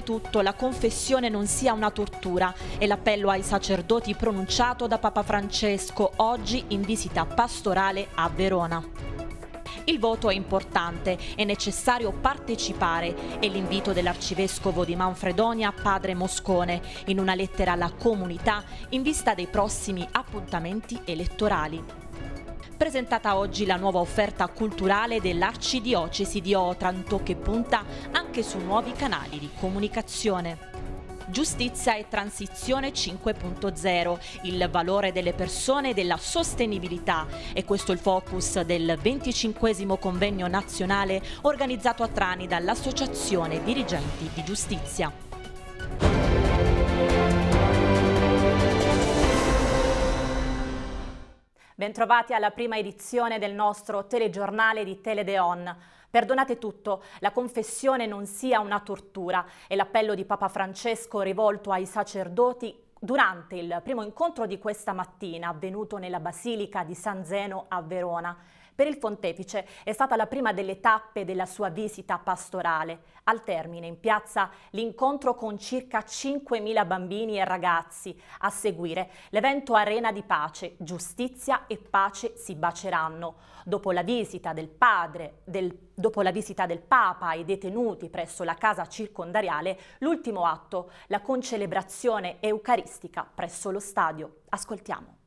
nonostante tutto la confessione non sia una tortura e l'appello ai sacerdoti pronunciato da Papa Francesco oggi in visita pastorale a Verona. Il voto è importante, è necessario partecipare è l'invito dell'arcivescovo di Manfredonia, padre Moscone, in una lettera alla comunità in vista dei prossimi appuntamenti elettorali presentata oggi la nuova offerta culturale dell'Arcidiocesi di Otranto che punta anche su nuovi canali di comunicazione. Giustizia e Transizione 5.0, il valore delle persone e della sostenibilità. E questo è il focus del 25 convegno nazionale organizzato a Trani dall'Associazione Dirigenti di Giustizia. Bentrovati alla prima edizione del nostro telegiornale di Teledeon. Perdonate tutto, la confessione non sia una tortura è l'appello di Papa Francesco rivolto ai sacerdoti durante il primo incontro di questa mattina avvenuto nella Basilica di San Zeno a Verona. Per il pontefice è stata la prima delle tappe della sua visita pastorale. Al termine, in piazza, l'incontro con circa 5.000 bambini e ragazzi. A seguire, l'evento Arena di Pace, Giustizia e Pace si baceranno. Dopo la visita del padre, del, dopo la visita del Papa ai detenuti presso la casa circondariale, l'ultimo atto, la concelebrazione eucaristica presso lo stadio. Ascoltiamo.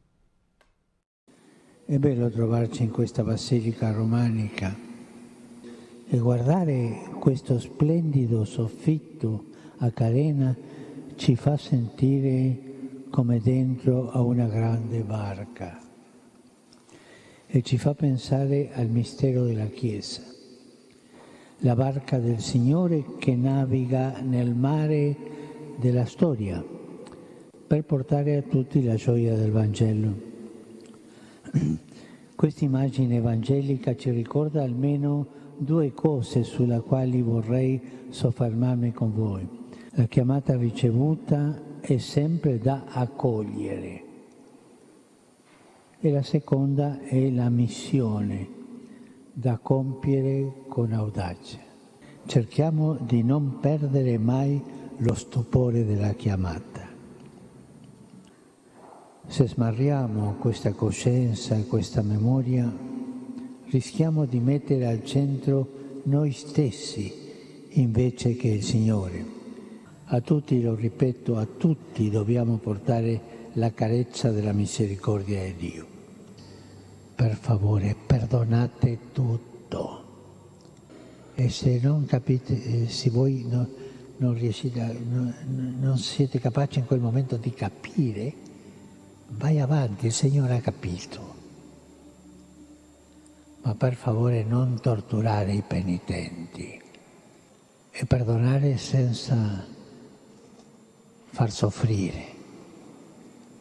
È bello trovarci in questa basilica romanica e guardare questo splendido soffitto a carena ci fa sentire come dentro a una grande barca e ci fa pensare al mistero della Chiesa, la barca del Signore che naviga nel mare della storia per portare a tutti la gioia del Vangelo. Questa immagine evangelica ci ricorda almeno due cose sulla quali vorrei soffermarmi con voi. La chiamata ricevuta è sempre da accogliere e la seconda è la missione da compiere con audacia. Cerchiamo di non perdere mai lo stupore della chiamata. Se smarriamo questa coscienza e questa memoria, rischiamo di mettere al centro noi stessi invece che il Signore. A tutti, lo ripeto, a tutti dobbiamo portare la carezza della misericordia di Dio. Per favore, perdonate tutto. E se non capite, eh, se voi no, non, riuscite, no, non siete capaci in quel momento di capire, vai avanti, il Signore ha capito. Ma per favore non torturare i penitenti e perdonare senza far soffrire.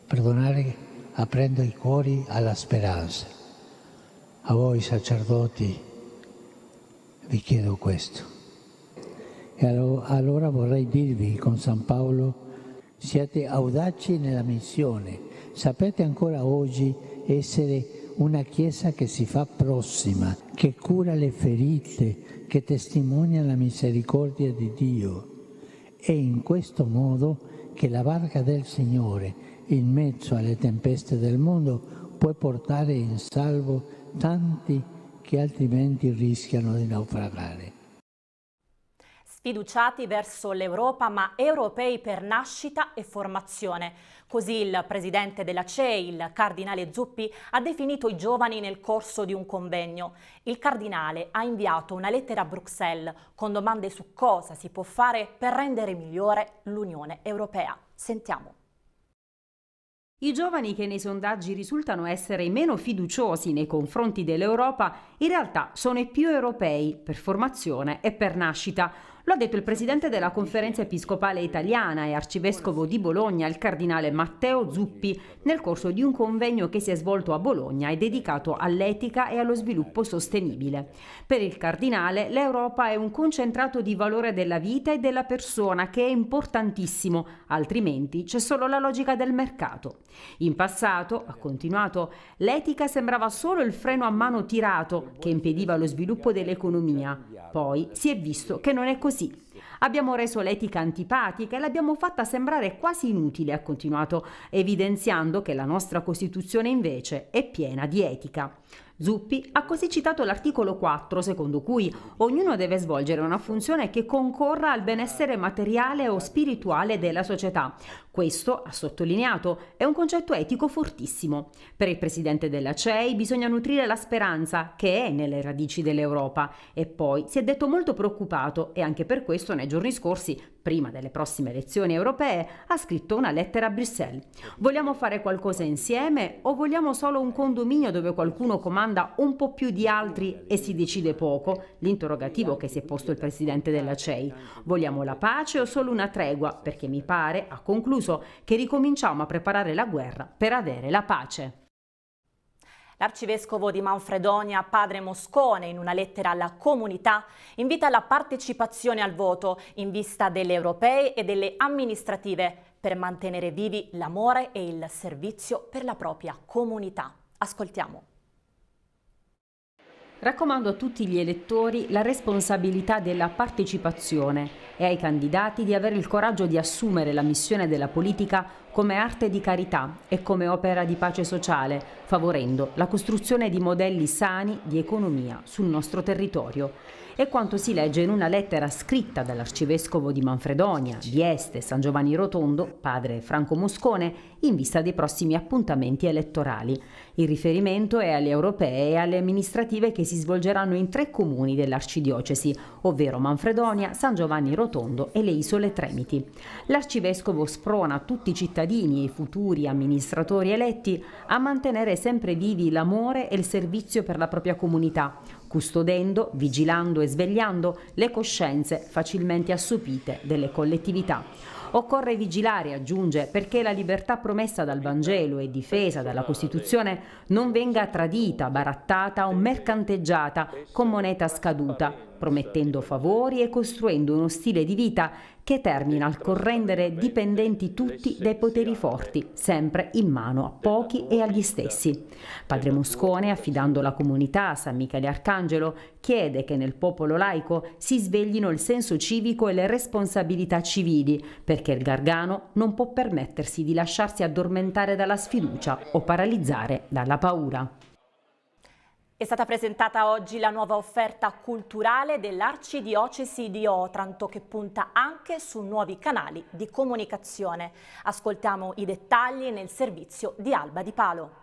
Perdonare aprendo i cuori alla speranza. A voi sacerdoti vi chiedo questo. E allora vorrei dirvi con San Paolo, siate audaci nella missione sapete ancora oggi essere una Chiesa che si fa prossima, che cura le ferite, che testimonia la misericordia di Dio. È in questo modo che la barca del Signore, in mezzo alle tempeste del mondo, può portare in salvo tanti che altrimenti rischiano di naufragare. Sfiduciati verso l'Europa, ma europei per nascita e formazione. Così il presidente della CEI, il cardinale Zuppi, ha definito i giovani nel corso di un convegno. Il cardinale ha inviato una lettera a Bruxelles con domande su cosa si può fare per rendere migliore l'Unione Europea. Sentiamo. I giovani che nei sondaggi risultano essere meno fiduciosi nei confronti dell'Europa in realtà sono i più europei per formazione e per nascita. Lo ha detto il presidente della conferenza episcopale italiana e arcivescovo di Bologna, il cardinale Matteo Zuppi, nel corso di un convegno che si è svolto a Bologna e dedicato all'etica e allo sviluppo sostenibile. Per il cardinale l'Europa è un concentrato di valore della vita e della persona che è importantissimo, altrimenti c'è solo la logica del mercato. In passato, ha continuato, l'etica sembrava solo il freno a mano tirato che impediva lo sviluppo dell'economia. Poi si è visto che non è così così. Abbiamo reso l'etica antipatica e l'abbiamo fatta sembrare quasi inutile, ha continuato, evidenziando che la nostra Costituzione invece è piena di etica. Zuppi ha così citato l'articolo 4, secondo cui ognuno deve svolgere una funzione che concorra al benessere materiale o spirituale della società. Questo, ha sottolineato, è un concetto etico fortissimo. Per il presidente della CEI bisogna nutrire la speranza che è nelle radici dell'Europa e poi si è detto molto preoccupato e anche per questo nei giorni scorsi prima delle prossime elezioni europee, ha scritto una lettera a Bruxelles. Vogliamo fare qualcosa insieme o vogliamo solo un condominio dove qualcuno comanda un po' più di altri e si decide poco? L'interrogativo che si è posto il presidente della CEI. Vogliamo la pace o solo una tregua? Perché mi pare, ha concluso, che ricominciamo a preparare la guerra per avere la pace. L'arcivescovo di Manfredonia, padre Moscone, in una lettera alla comunità, invita alla partecipazione al voto in vista delle europee e delle amministrative per mantenere vivi l'amore e il servizio per la propria comunità. Ascoltiamo raccomando a tutti gli elettori la responsabilità della partecipazione e ai candidati di avere il coraggio di assumere la missione della politica come arte di carità e come opera di pace sociale, favorendo la costruzione di modelli sani di economia sul nostro territorio è quanto si legge in una lettera scritta dall'arcivescovo di Manfredonia, di San Giovanni Rotondo, padre Franco Moscone, in vista dei prossimi appuntamenti elettorali. Il riferimento è alle europee e alle amministrative che si svolgeranno in tre comuni dell'arcidiocesi, ovvero Manfredonia, San Giovanni Rotondo e le Isole Tremiti. L'arcivescovo sprona tutti i cittadini e i futuri amministratori eletti a mantenere sempre vivi l'amore e il servizio per la propria comunità, custodendo, vigilando e svegliando le coscienze facilmente assopite delle collettività. Occorre vigilare, aggiunge, perché la libertà promessa dal Vangelo e difesa dalla Costituzione non venga tradita, barattata o mercanteggiata con moneta scaduta, promettendo favori e costruendo uno stile di vita che termina al correndere dipendenti tutti dai poteri forti, sempre in mano a pochi e agli stessi. Padre Moscone, affidando la comunità a San Michele Arcangelo, chiede che nel popolo laico si sveglino il senso civico e le responsabilità civili, perché il Gargano non può permettersi di lasciarsi addormentare dalla sfiducia o paralizzare dalla paura. È stata presentata oggi la nuova offerta culturale dell'Arcidiocesi di Otranto che punta anche su nuovi canali di comunicazione. Ascoltiamo i dettagli nel servizio di Alba di Palo.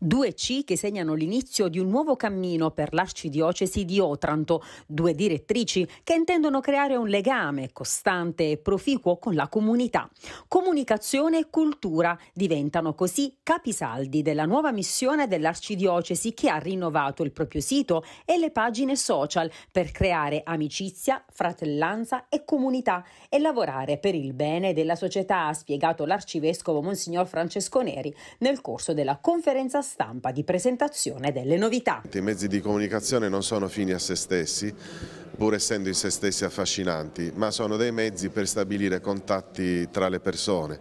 Due C che segnano l'inizio di un nuovo cammino per l'arcidiocesi di Otranto, due direttrici che intendono creare un legame costante e proficuo con la comunità. Comunicazione e cultura diventano così capisaldi della nuova missione dell'arcidiocesi che ha rinnovato il proprio sito e le pagine social per creare amicizia, fratellanza e comunità e lavorare per il bene della società, ha spiegato l'arcivescovo Monsignor Francesco Neri nel corso della conferenza stampa di presentazione delle novità. I mezzi di comunicazione non sono fini a se stessi, pur essendo in se stessi affascinanti, ma sono dei mezzi per stabilire contatti tra le persone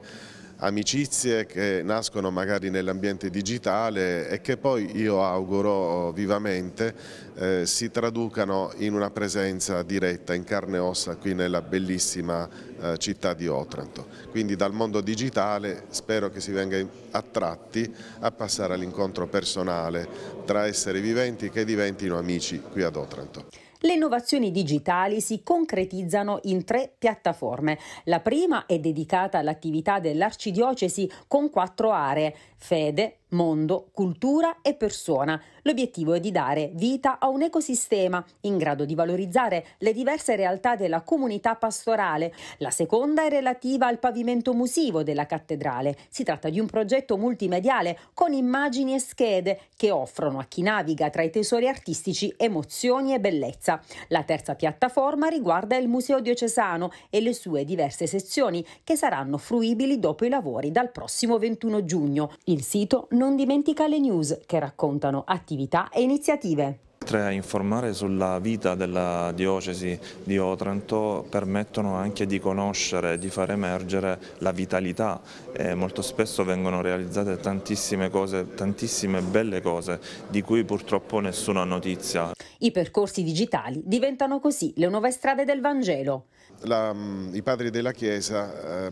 amicizie che nascono magari nell'ambiente digitale e che poi io auguro vivamente eh, si traducano in una presenza diretta in carne e ossa qui nella bellissima eh, città di Otranto. Quindi dal mondo digitale spero che si venga attratti a passare all'incontro personale tra esseri viventi che diventino amici qui ad Otranto. Le innovazioni digitali si concretizzano in tre piattaforme. La prima è dedicata all'attività dell'Arcidiocesi con quattro aree: fede, mondo, cultura e persona. L'obiettivo è di dare vita a un ecosistema in grado di valorizzare le diverse realtà della comunità pastorale. La seconda è relativa al pavimento musivo della cattedrale. Si tratta di un progetto multimediale con immagini e schede che offrono a chi naviga tra i tesori artistici emozioni e bellezza. La terza piattaforma riguarda il Museo Diocesano e le sue diverse sezioni che saranno fruibili dopo i lavori dal prossimo 21 giugno. Il sito non dimentica le news che raccontano attività e iniziative oltre a informare sulla vita della diocesi di Otranto permettono anche di conoscere, di far emergere la vitalità. E molto spesso vengono realizzate tantissime cose, tantissime belle cose di cui purtroppo nessuno ha notizia. I percorsi digitali diventano così le nuove strade del Vangelo la, mm, i padri della Chiesa eh,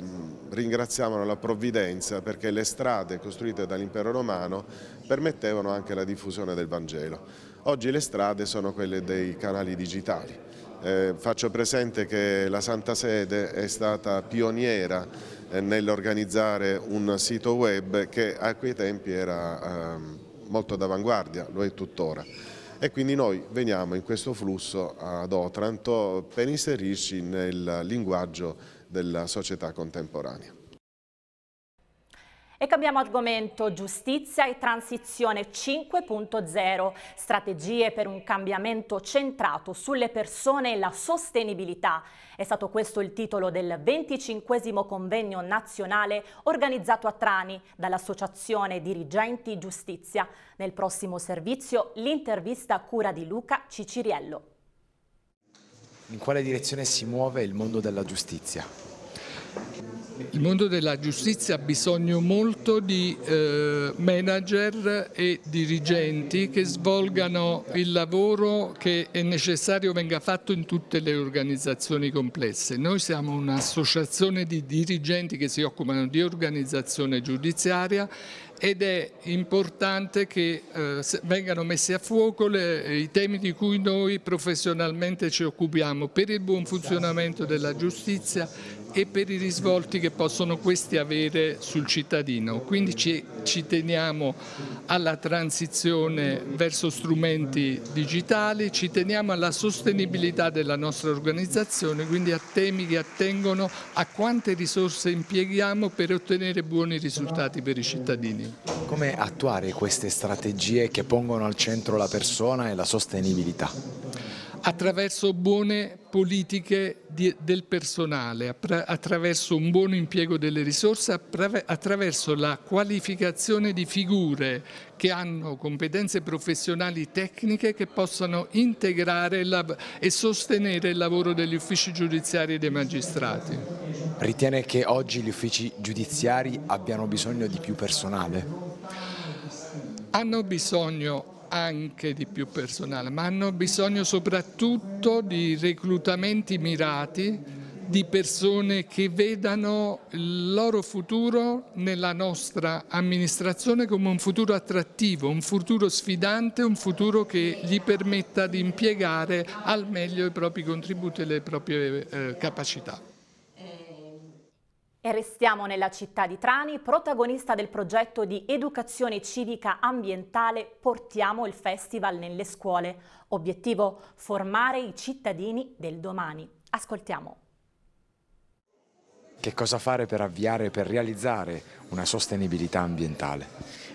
ringraziavano la provvidenza perché le strade costruite dall'impero romano permettevano anche la diffusione del Vangelo. Oggi le strade sono quelle dei canali digitali. Eh, faccio presente che la Santa Sede è stata pioniera eh, nell'organizzare un sito web che a quei tempi era ehm, molto d'avanguardia, lo è tuttora e quindi noi veniamo in questo flusso ad Otranto per inserirci nel linguaggio della società contemporanea. E cambiamo argomento, giustizia e transizione 5.0, strategie per un cambiamento centrato sulle persone e la sostenibilità. È stato questo il titolo del 25 convegno nazionale organizzato a Trani dall'Associazione Dirigenti Giustizia. Nel prossimo servizio l'intervista a cura di Luca Ciciriello. In quale direzione si muove il mondo della giustizia? Il mondo della giustizia ha bisogno molto di eh, manager e dirigenti che svolgano il lavoro che è necessario venga fatto in tutte le organizzazioni complesse. Noi siamo un'associazione di dirigenti che si occupano di organizzazione giudiziaria ed è importante che eh, vengano messi a fuoco le, i temi di cui noi professionalmente ci occupiamo per il buon funzionamento della giustizia e per i risvolti che possono questi avere sul cittadino. Quindi ci, ci teniamo alla transizione verso strumenti digitali, ci teniamo alla sostenibilità della nostra organizzazione, quindi a temi che attengono a quante risorse impieghiamo per ottenere buoni risultati per i cittadini. Come attuare queste strategie che pongono al centro la persona e la sostenibilità? attraverso buone politiche di, del personale, attraverso un buon impiego delle risorse, attraverso la qualificazione di figure che hanno competenze professionali tecniche che possano integrare la, e sostenere il lavoro degli uffici giudiziari e dei magistrati. Ritiene che oggi gli uffici giudiziari abbiano bisogno di più personale? Hanno bisogno anche di più personale, ma hanno bisogno soprattutto di reclutamenti mirati di persone che vedano il loro futuro nella nostra amministrazione come un futuro attrattivo, un futuro sfidante, un futuro che gli permetta di impiegare al meglio i propri contributi e le proprie eh, capacità. E restiamo nella città di Trani, protagonista del progetto di educazione civica ambientale Portiamo il Festival nelle scuole. Obiettivo formare i cittadini del domani. Ascoltiamo. Che cosa fare per avviare, e per realizzare una sostenibilità ambientale?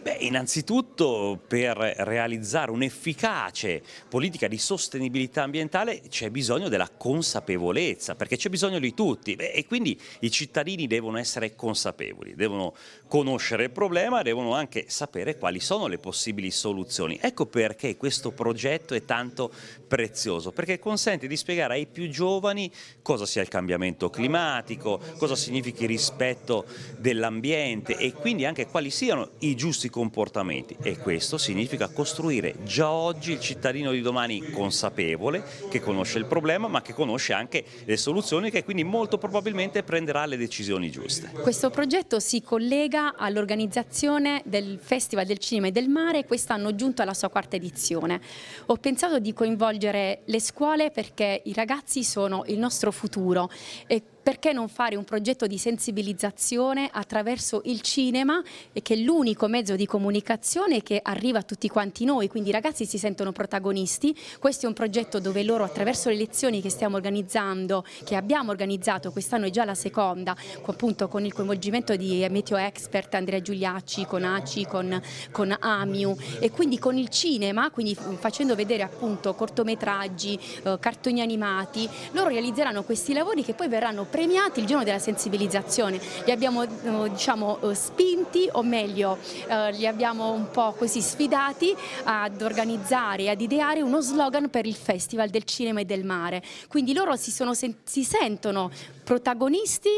Beh, innanzitutto per realizzare un'efficace politica di sostenibilità ambientale c'è bisogno della consapevolezza, perché c'è bisogno di tutti Beh, e quindi i cittadini devono essere consapevoli, devono conoscere il problema, devono anche sapere quali sono le possibili soluzioni. Ecco perché questo progetto è tanto prezioso, perché consente di spiegare ai più giovani cosa sia il cambiamento climatico, cosa significhi rispetto dell'ambiente e quindi anche quali siano i giusti comportamenti e questo significa costruire già oggi il cittadino di domani consapevole che conosce il problema ma che conosce anche le soluzioni che quindi molto probabilmente prenderà le decisioni giuste. Questo progetto si collega all'organizzazione del Festival del Cinema e del Mare quest'anno giunto alla sua quarta edizione. Ho pensato di coinvolgere le scuole perché i ragazzi sono il nostro futuro e perché non fare un progetto di sensibilizzazione attraverso il cinema che è l'unico mezzo di comunicazione che arriva a tutti quanti noi, quindi i ragazzi si sentono protagonisti, questo è un progetto dove loro attraverso le lezioni che stiamo organizzando, che abbiamo organizzato, quest'anno è già la seconda, appunto con il coinvolgimento di Meteo Expert, Andrea Giuliacci, con ACI, con, con AMIU e quindi con il cinema, quindi facendo vedere appunto cortometraggi, eh, cartoni animati, loro realizzeranno questi lavori che poi verranno premiati il giorno della sensibilizzazione, li abbiamo eh, diciamo, eh, spinti o meglio eh, li abbiamo un po' così sfidati ad organizzare e ad ideare uno slogan per il Festival del Cinema e del Mare, quindi loro si, sono, si sentono protagonisti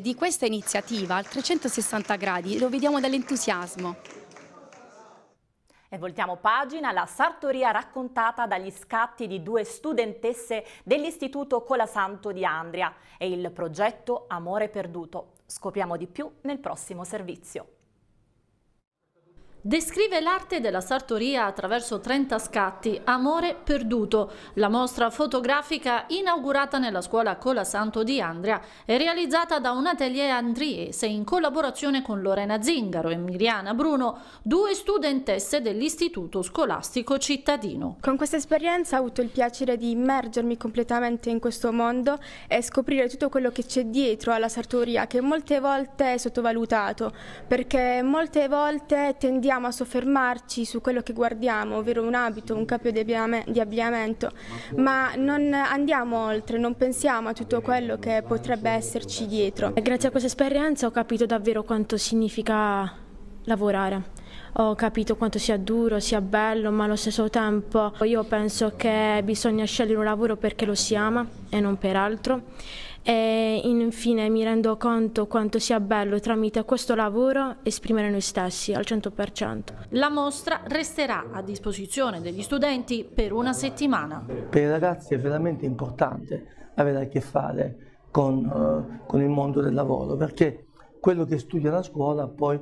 di questa iniziativa al 360 gradi, lo vediamo dall'entusiasmo. E voltiamo pagina, la sartoria raccontata dagli scatti di due studentesse dell'Istituto Colasanto di Andria e il progetto Amore Perduto. Scopriamo di più nel prossimo servizio. Descrive l'arte della sartoria attraverso 30 scatti, Amore perduto. La mostra fotografica inaugurata nella scuola Cola Santo di Andrea è realizzata da un atelier andriese in collaborazione con Lorena Zingaro e Miriana Bruno, due studentesse dell'Istituto Scolastico Cittadino. Con questa esperienza ho avuto il piacere di immergermi completamente in questo mondo e scoprire tutto quello che c'è dietro alla sartoria che molte volte è sottovalutato perché molte volte tendiamo tendiamo a soffermarci su quello che guardiamo, ovvero un abito, un capo di abbigliamento, ma non andiamo oltre, non pensiamo a tutto quello che potrebbe esserci dietro. Grazie a questa esperienza ho capito davvero quanto significa lavorare. Ho capito quanto sia duro, sia bello, ma allo stesso tempo io penso che bisogna scegliere un lavoro perché lo si ama e non per altro e infine mi rendo conto quanto sia bello tramite questo lavoro esprimere noi stessi al 100%. La mostra resterà a disposizione degli studenti per una settimana. Per i ragazzi è veramente importante avere a che fare con, eh, con il mondo del lavoro perché quello che studiano a scuola poi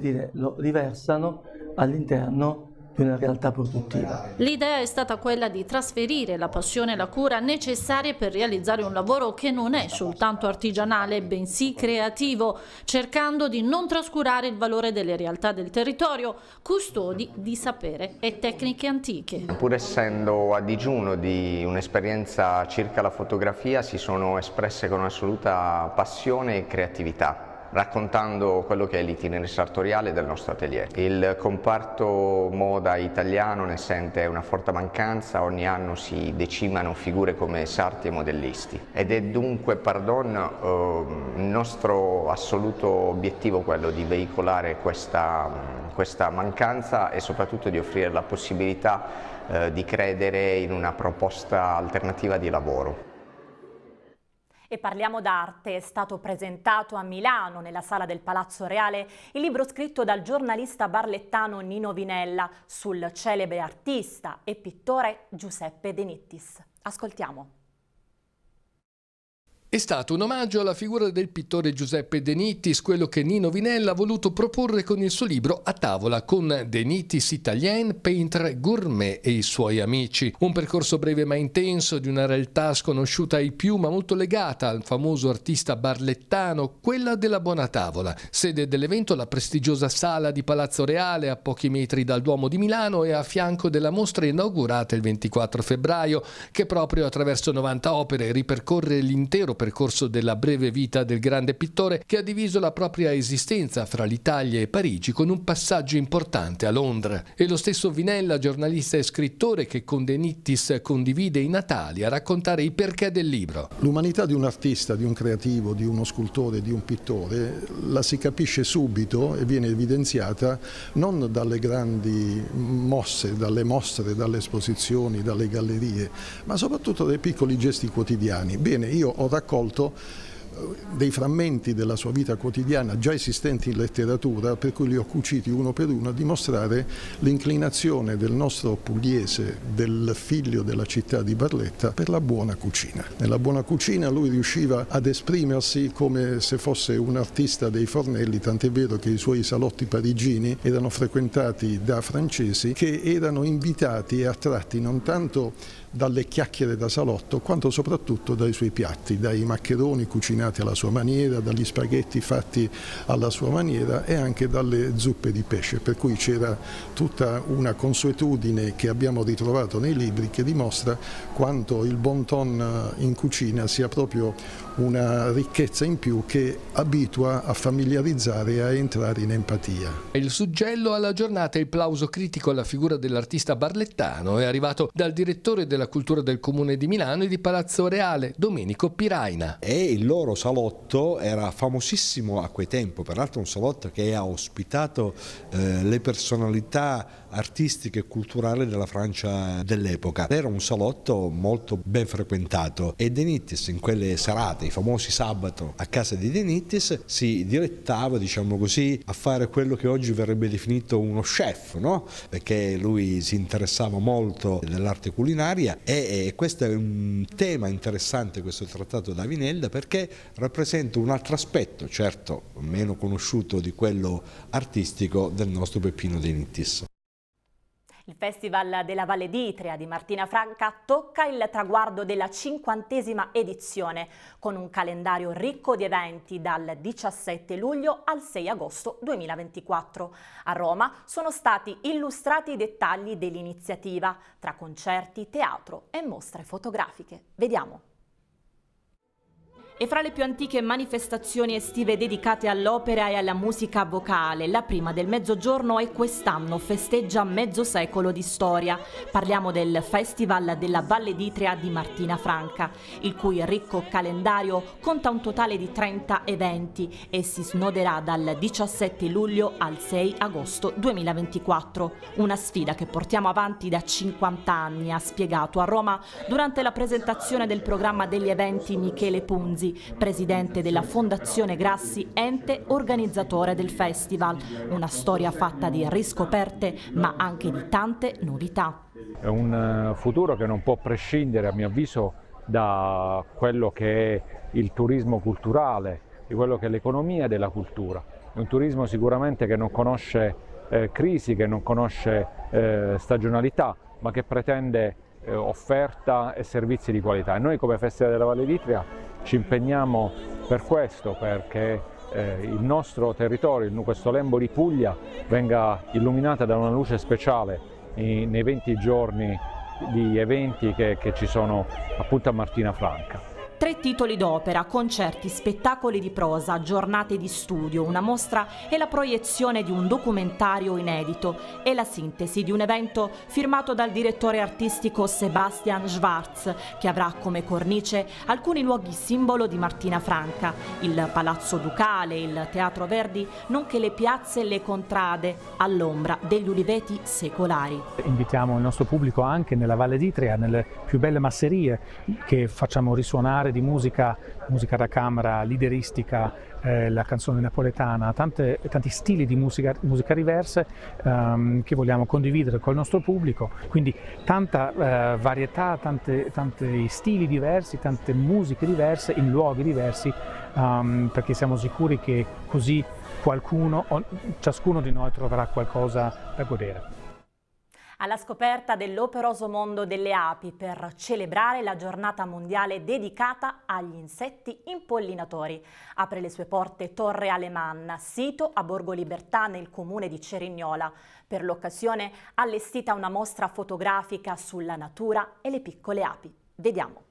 dire, lo riversano all'interno di una realtà produttiva. L'idea è stata quella di trasferire la passione e la cura necessarie per realizzare un lavoro che non è soltanto artigianale, bensì creativo, cercando di non trascurare il valore delle realtà del territorio, custodi di sapere e tecniche antiche. Pur essendo a digiuno di un'esperienza circa la fotografia, si sono espresse con assoluta passione e creatività raccontando quello che è l'itinere sartoriale del nostro atelier. Il comparto moda italiano ne sente una forte mancanza, ogni anno si decimano figure come sarti e modellisti ed è dunque, pardon, eh, il nostro assoluto obiettivo quello di veicolare questa, questa mancanza e soprattutto di offrire la possibilità eh, di credere in una proposta alternativa di lavoro. E parliamo d'arte. È stato presentato a Milano, nella sala del Palazzo Reale, il libro scritto dal giornalista barlettano Nino Vinella sul celebre artista e pittore Giuseppe De Nittis. Ascoltiamo. È stato un omaggio alla figura del pittore Giuseppe De Nittis, quello che Nino Vinella ha voluto proporre con il suo libro A tavola con De Nittis Italien, Peintre Gourmet e i suoi amici. Un percorso breve ma intenso di una realtà sconosciuta ai più ma molto legata al famoso artista barlettano, quella della Buona Tavola, sede dell'evento la prestigiosa sala di Palazzo Reale a pochi metri dal Duomo di Milano e a fianco della mostra inaugurata il 24 febbraio, che proprio attraverso 90 opere ripercorre l'intero percorso della breve vita del grande pittore che ha diviso la propria esistenza fra l'Italia e Parigi con un passaggio importante a Londra. E lo stesso Vinella, giornalista e scrittore che con De Nittis condivide i Natali a raccontare i perché del libro. L'umanità di un artista, di un creativo, di uno scultore, di un pittore la si capisce subito e viene evidenziata non dalle grandi mosse, dalle mostre, dalle esposizioni, dalle gallerie, ma soprattutto dai piccoli gesti quotidiani. Bene, io ho raccontato raccolto eh, dei frammenti della sua vita quotidiana già esistenti in letteratura, per cui li ho cuciti uno per uno a dimostrare l'inclinazione del nostro pugliese, del figlio della città di Barletta, per la buona cucina. Nella buona cucina lui riusciva ad esprimersi come se fosse un artista dei fornelli, tant'è vero che i suoi salotti parigini erano frequentati da francesi che erano invitati e attratti non tanto dalle chiacchiere da salotto quanto soprattutto dai suoi piatti, dai maccheroni cucinati alla sua maniera, dagli spaghetti fatti alla sua maniera e anche dalle zuppe di pesce, per cui c'era tutta una consuetudine che abbiamo ritrovato nei libri che dimostra quanto il bon ton in cucina sia proprio una ricchezza in più che abitua a familiarizzare e a entrare in empatia. Il suggello alla giornata e il plauso critico alla figura dell'artista barlettano è arrivato dal direttore della cultura del comune di Milano e di Palazzo Reale, Domenico Piraina. E il loro salotto era famosissimo a quei tempi, peraltro un salotto che ha ospitato eh, le personalità artistiche e culturali della Francia dell'epoca. Era un salotto molto ben frequentato e De in quelle serate i famosi sabato a casa di De Nittis, si direttava diciamo così, a fare quello che oggi verrebbe definito uno chef, no? perché lui si interessava molto dell'arte culinaria e, e questo è un tema interessante questo trattato da Vinelda perché rappresenta un altro aspetto, certo meno conosciuto di quello artistico del nostro Peppino De Nittis. Il Festival della Valle d'Itria di Martina Franca tocca il traguardo della cinquantesima edizione, con un calendario ricco di eventi dal 17 luglio al 6 agosto 2024. A Roma sono stati illustrati i dettagli dell'iniziativa, tra concerti, teatro e mostre fotografiche. Vediamo. È fra le più antiche manifestazioni estive dedicate all'opera e alla musica vocale. La prima del mezzogiorno e quest'anno festeggia mezzo secolo di storia. Parliamo del Festival della Valle d'Itria di Martina Franca, il cui ricco calendario conta un totale di 30 eventi e si snoderà dal 17 luglio al 6 agosto 2024. Una sfida che portiamo avanti da 50 anni, ha spiegato a Roma durante la presentazione del programma degli eventi Michele Punzi Grassi, presidente della Fondazione Grassi, ente organizzatore del festival. Una storia fatta di riscoperte ma anche di tante novità. È un eh, futuro che non può prescindere, a mio avviso, da quello che è il turismo culturale, di quello che è l'economia della cultura. È un turismo sicuramente che non conosce eh, crisi, che non conosce eh, stagionalità, ma che pretende eh, offerta e servizi di qualità. E noi come Festival della Valle d'Itria ci impegniamo per questo, perché eh, il nostro territorio, questo lembo di Puglia, venga illuminato da una luce speciale nei 20 giorni di eventi che, che ci sono appunto a Martina Franca. Tre titoli d'opera, concerti, spettacoli di prosa, giornate di studio, una mostra e la proiezione di un documentario inedito e la sintesi di un evento firmato dal direttore artistico Sebastian Schwarz che avrà come cornice alcuni luoghi simbolo di Martina Franca, il Palazzo Ducale, il Teatro Verdi, nonché le piazze e le contrade all'ombra degli uliveti secolari. Invitiamo il nostro pubblico anche nella Valle d'Itria, nelle più belle masserie che facciamo risuonare parlare di musica, musica da camera, lideristica, eh, la canzone napoletana, tante, tanti stili di musica, musica diverse ehm, che vogliamo condividere col nostro pubblico, quindi tanta eh, varietà, tante, tanti stili diversi, tante musiche diverse in luoghi diversi ehm, perché siamo sicuri che così qualcuno, ciascuno di noi troverà qualcosa da godere alla scoperta dell'operoso mondo delle api per celebrare la giornata mondiale dedicata agli insetti impollinatori. Apre le sue porte Torre Alemanna, sito a Borgo Libertà nel comune di Cerignola. Per l'occasione allestita una mostra fotografica sulla natura e le piccole api. Vediamo.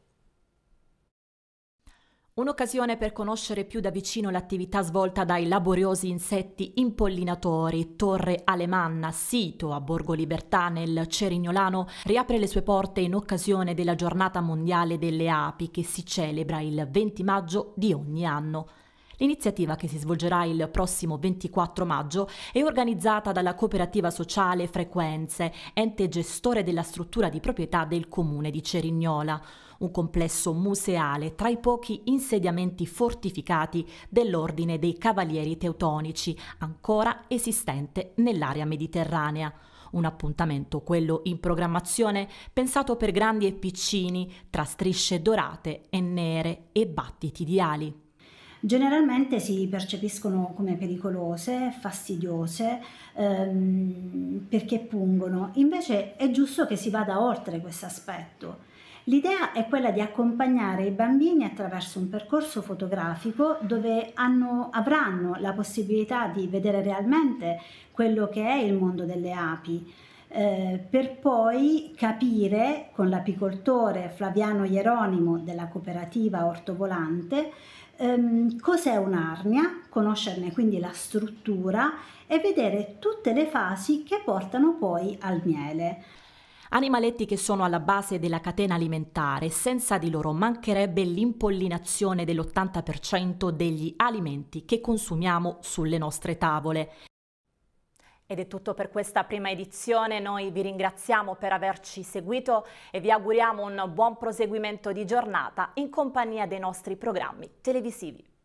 Un'occasione per conoscere più da vicino l'attività svolta dai laboriosi insetti impollinatori. Torre Alemanna, sito a Borgo Libertà nel Cerignolano, riapre le sue porte in occasione della giornata mondiale delle api che si celebra il 20 maggio di ogni anno. L'iniziativa che si svolgerà il prossimo 24 maggio è organizzata dalla cooperativa sociale Frequenze, ente gestore della struttura di proprietà del comune di Cerignola un complesso museale tra i pochi insediamenti fortificati dell'Ordine dei Cavalieri Teutonici, ancora esistente nell'area mediterranea. Un appuntamento, quello in programmazione, pensato per grandi e piccini, tra strisce dorate e nere e battiti di ali. Generalmente si percepiscono come pericolose, fastidiose, ehm, perché pungono. Invece è giusto che si vada oltre questo aspetto. L'idea è quella di accompagnare i bambini attraverso un percorso fotografico dove hanno, avranno la possibilità di vedere realmente quello che è il mondo delle api. Eh, per poi capire con l'apicoltore Flaviano Ieronimo della cooperativa Ortovolante ehm, cos'è un'arnia, conoscerne quindi la struttura e vedere tutte le fasi che portano poi al miele. Animaletti che sono alla base della catena alimentare, senza di loro mancherebbe l'impollinazione dell'80% degli alimenti che consumiamo sulle nostre tavole. Ed è tutto per questa prima edizione, noi vi ringraziamo per averci seguito e vi auguriamo un buon proseguimento di giornata in compagnia dei nostri programmi televisivi.